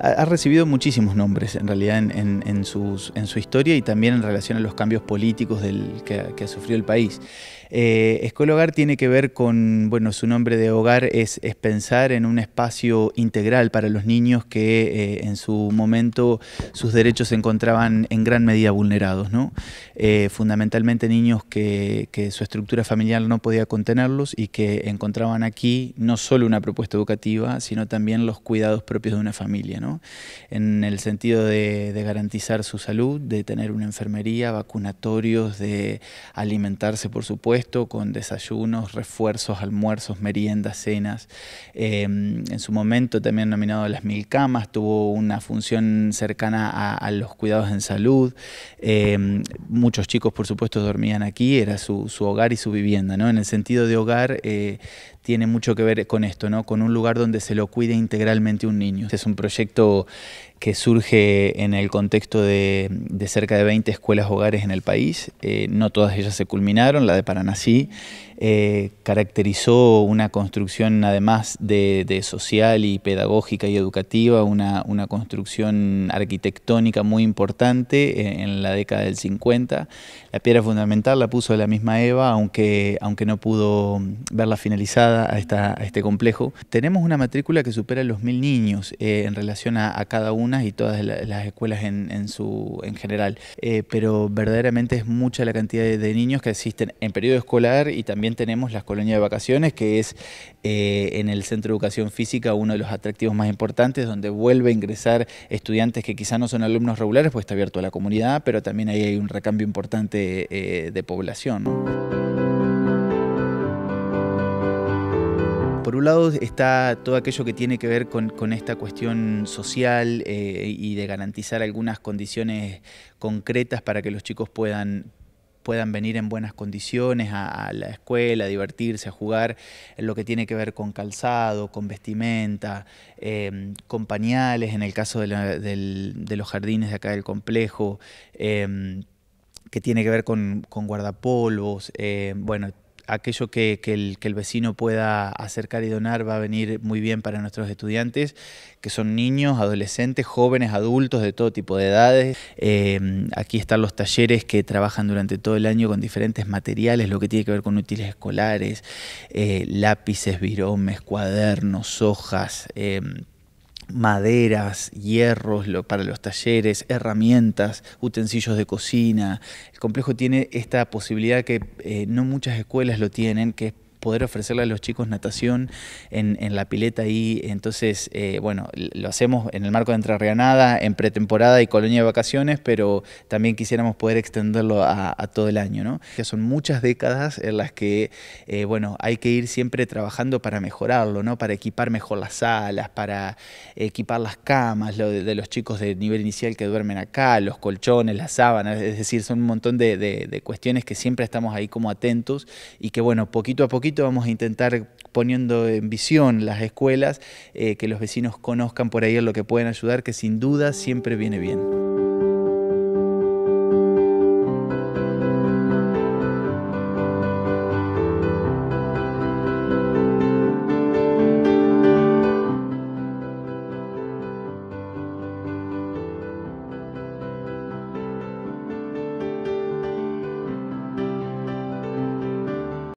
ha, recibido muchísimos nombres en realidad en, su historia y también en relación a los cambios políticos que, que ha sufrido el país. Eh, Escuela Hogar tiene que ver con, bueno, su nombre de hogar es, pensar en un espacio integral para los niños que eh, en su momento sus derechos se encontraban en gran medida vulnerados, ¿no? Eh, fundamentalmente niños que su estructura familiar no podía contenerlos y que encontraban aquí no solo una propuesta educativa, sino también los cuidados propios de una familia, ¿no? en el sentido de, garantizar su salud, de tener una enfermería, vacunatorios, de alimentarse, por supuesto, con desayunos, refuerzos, almuerzos, meriendas, cenas. Em, en su momento también nominado las mil camas, tuvo una función cercana a, los cuidados en salud. Em, muchos chicos, por supuesto, dormían aquí, era su, hogar y su vivienda. ¿no? En el sentido de hogar, eh, tiene mucho que ver con esto, ¿no? con un lugar donde se lo cuide integralmente un niño. Este es un proyecto que surge en el contexto de, cerca de 20 escuelas hogares en el país. Eh, no todas ellas se culminaron, la de Paraná eh, caracterizó una construcción, además de, social y pedagógica y educativa, una, una construcción arquitectónica muy importante en, en, la década del 50. La piedra fundamental la puso la misma Eva, aunque, aunque no pudo verla finalizada a, este complejo. Tenemos una matrícula que supera los mil niños eh, en relación a, cada una y todas las escuelas en, general, eh, pero verdaderamente es mucha la cantidad de, niños que asisten en periodo escolar y también tenemos las colonias de vacaciones, que es eh, en el Centro de Educación Física uno de los atractivos más importantes, donde vuelve a ingresar estudiantes que quizá no son alumnos regulares, pues está abierto a la comunidad, pero también ahí hay un recambio importante de población. Por un lado está todo aquello que tiene que ver con, esta cuestión social eh, y de garantizar algunas condiciones concretas para que los chicos puedan, puedan venir en buenas condiciones a, la escuela, a divertirse, a jugar, lo que tiene que ver con calzado, con vestimenta, em, con pañales, en el caso de, los jardines de acá del complejo, em, que tiene que ver con, guardapolvos, em, bueno, aquello que, el, vecino pueda acercar y donar va a venir muy bien para nuestros estudiantes, que son niños, adolescentes, jóvenes, adultos de todo tipo de edades. Em, aquí están los talleres que trabajan durante todo el año con diferentes materiales, lo que tiene que ver con útiles escolares, eh, lápices, viromes, cuadernos, hojas. Em, maderas, hierros para los talleres, herramientas, utensilios de cocina. El complejo tiene esta posibilidad que eh, no muchas escuelas lo tienen, que es poder ofrecerle a los chicos natación en, la pileta ahí. Entonces, eh, bueno, lo hacemos en el marco de Entre en pretemporada y colonia de vacaciones, pero también quisiéramos poder extenderlo a, todo el año, ¿no? Que son muchas décadas en las que, eh, bueno, hay que ir siempre trabajando para mejorarlo, ¿no? Para equipar mejor las salas, para equipar las camas de, los chicos de nivel inicial que duermen acá, los colchones, las sábanas, es decir, son un montón de cuestiones que siempre estamos ahí como atentos y que, bueno, poquito a poquito vamos a intentar poniendo en visión las escuelas, eh, que los vecinos conozcan por ahí lo que pueden ayudar, que sin duda siempre viene bien.